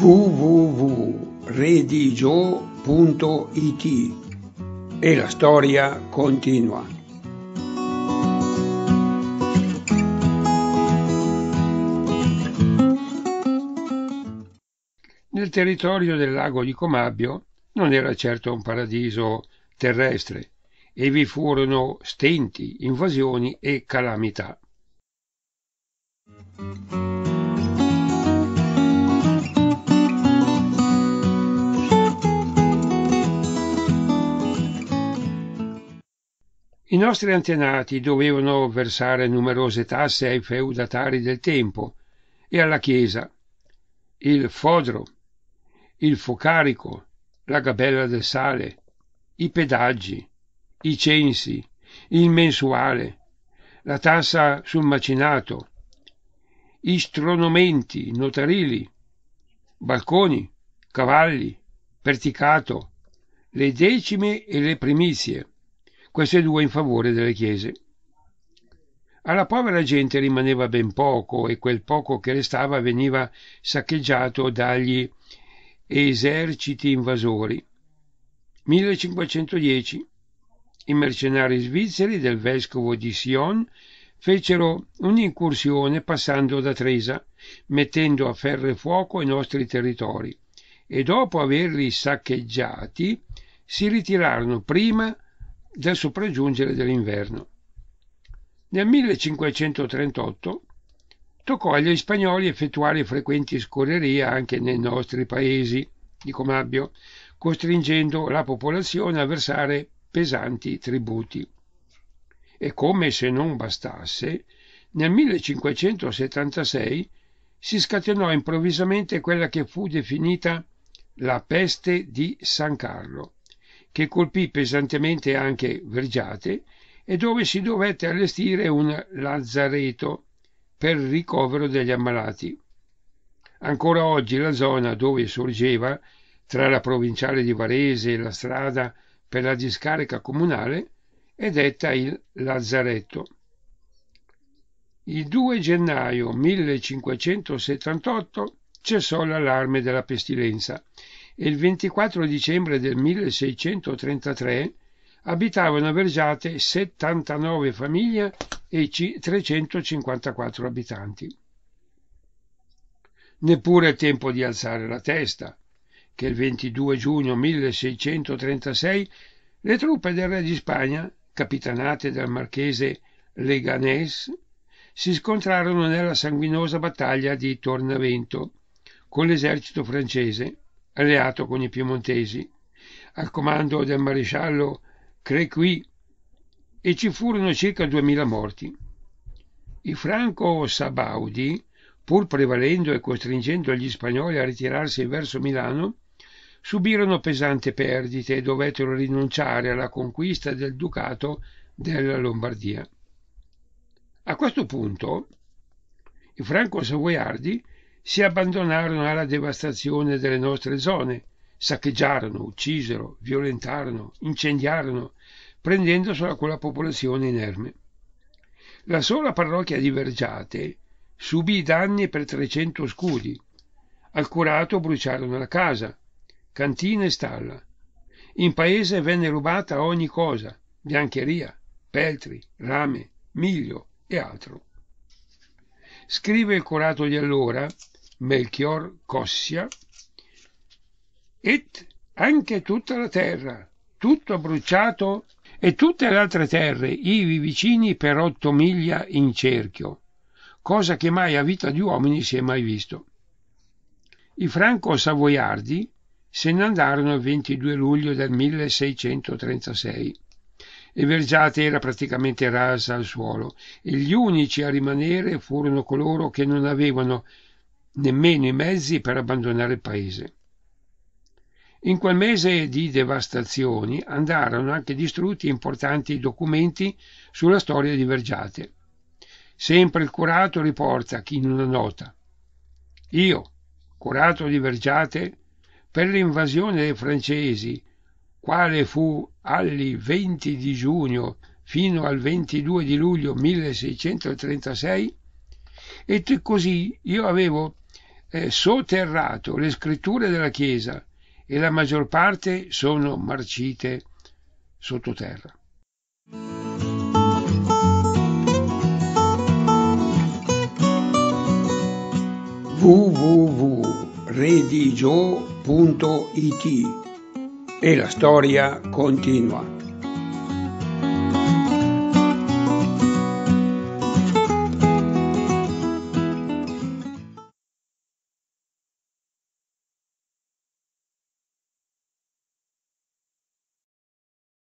www.redigio.it e la storia continua. Nel territorio del lago di Comabbio non era certo un paradiso terrestre, e vi furono stenti, invasioni e calamità. I nostri antenati dovevano versare numerose tasse ai feudatari del tempo e alla Chiesa, il fodro, il focarico, la gabella del sale, i pedaggi, i censi, il mensuale, la tassa sul macinato, gli stronamenti notarili, balconi, cavalli, perticato, le decime e le primizie, queste due in favore delle chiese. Alla povera gente rimaneva ben poco e quel poco che restava veniva saccheggiato dagli eserciti invasori. 1510 i mercenari svizzeri del vescovo di Sion fecero un'incursione passando da Tresa, mettendo a ferro e fuoco i nostri territori, e dopo averli saccheggiati si ritirarono prima del sopraggiungere dell'inverno. Nel 1538 toccò agli spagnoli effettuare frequenti scorrerie anche nei nostri paesi di Comabbio, costringendo la popolazione a versare pesanti tributi. E come se non bastasse, nel 1576 si scatenò improvvisamente quella che fu definita la peste di San Carlo, che colpì pesantemente anche Vergiate e dove si dovette allestire un lazzareto per il ricovero degli ammalati. Ancora oggi la zona dove sorgeva, tra la provinciale di Varese e la strada per la discarica comunale è detta il Lazzaretto. Il 2 gennaio 1578 cessò l'allarme della pestilenza e il 24 dicembre del 1633 abitavano a Vergiate 79 famiglie e 354 abitanti. Neppure tempo di alzare la testa che il 22 giugno 1636 le truppe del re di Spagna, capitanate dal marchese Leganés, si scontrarono nella sanguinosa battaglia di Tornavento con l'esercito francese, alleato con i piemontesi, al comando del maresciallo Crequi, e ci furono circa 2000 morti. I franco-sabaudi, pur prevalendo e costringendo gli spagnoli a ritirarsi verso Milano, subirono pesanti perdite e dovettero rinunciare alla conquista del ducato della Lombardia. A questo punto i franco-savoiardi si abbandonarono alla devastazione delle nostre zone, saccheggiarono, uccisero, violentarono, incendiarono, prendendo solo quella popolazione inerme. La sola parrocchia di Vergiate subì danni per 300 scudi. Al curato bruciarono la casa, cantina e stalla. In paese venne rubata ogni cosa, biancheria, peltri, rame, miglio e altro. Scrive il curato di allora, Melchior Cossia, et anche tutta la terra, tutto bruciato e tutte le altre terre, ivi vicini per otto miglia in cerchio, cosa che mai a vita di uomini si è mai visto. I franco-savoiardi se ne andarono il 22 luglio del 1636 e Vergiate era praticamente rasa al suolo e gli unici a rimanere furono coloro che non avevano nemmeno i mezzi per abbandonare il paese. In quel mese di devastazioni andarono anche distrutti importanti documenti sulla storia di Vergiate. Sempre il curato riporta in una nota. Io, curato di Vergiate, per l'invasione dei francesi, quale fu alli 20 di giugno fino al 22 di luglio 1636, e così io avevo eh, sotterrato le scritture della Chiesa e la maggior parte sono marcite sottoterra. www redigio.it e la storia continua.